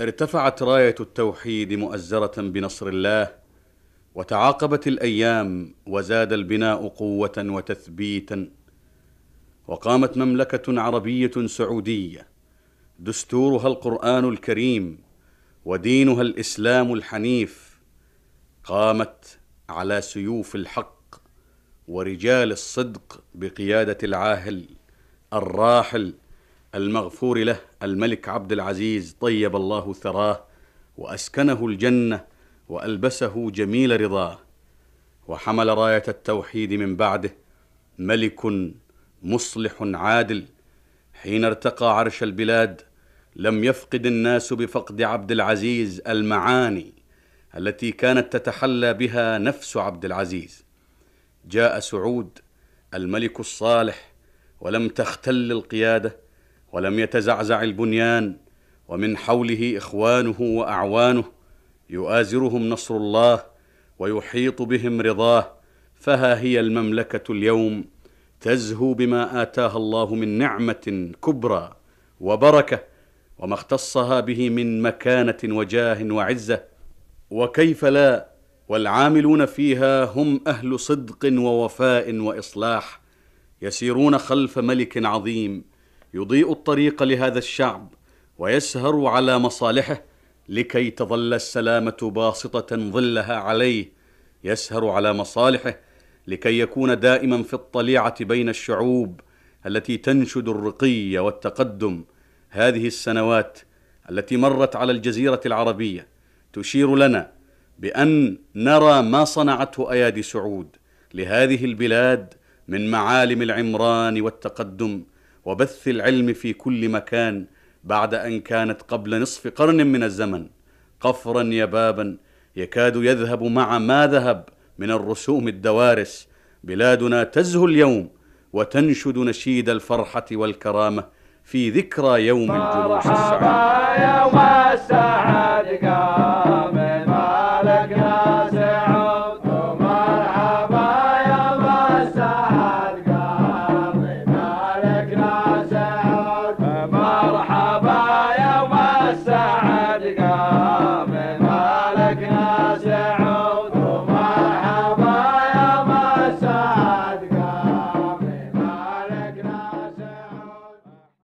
ارتفعت رايه التوحيد مؤزره بنصر الله وتعاقبت الايام وزاد البناء قوه وتثبيتا وقامت مملكه عربيه سعوديه دستورها القران الكريم ودينها الاسلام الحنيف قامت على سيوف الحق ورجال الصدق بقياده العاهل الراحل المغفور له الملك عبد العزيز طيب الله ثراه واسكنه الجنه والبسه جميل رضاه وحمل رايه التوحيد من بعده ملك مصلح عادل حين ارتقى عرش البلاد لم يفقد الناس بفقد عبد العزيز المعاني التي كانت تتحلى بها نفس عبد العزيز جاء سعود الملك الصالح ولم تختل القياده ولم يتزعزع البنيان ومن حوله اخوانه واعوانه يؤازرهم نصر الله ويحيط بهم رضاه فها هي المملكه اليوم تزهو بما اتاها الله من نعمه كبرى وبركه وما اختصها به من مكانه وجاه وعزه وكيف لا والعاملون فيها هم اهل صدق ووفاء واصلاح يسيرون خلف ملك عظيم يضيء الطريق لهذا الشعب ويسهر على مصالحه لكي تظل السلامه باسطه ظلها عليه يسهر على مصالحه لكي يكون دائما في الطليعه بين الشعوب التي تنشد الرقي والتقدم هذه السنوات التي مرت على الجزيره العربيه تشير لنا بان نرى ما صنعته ايادي سعود لهذه البلاد من معالم العمران والتقدم وبث العلم في كل مكان بعد ان كانت قبل نصف قرن من الزمن قفرا يبابا يكاد يذهب مع ما ذهب من الرسوم الدوارس بلادنا تزهو اليوم وتنشد نشيد الفرحه والكرامه في ذكرى يوم الجلوس السعيد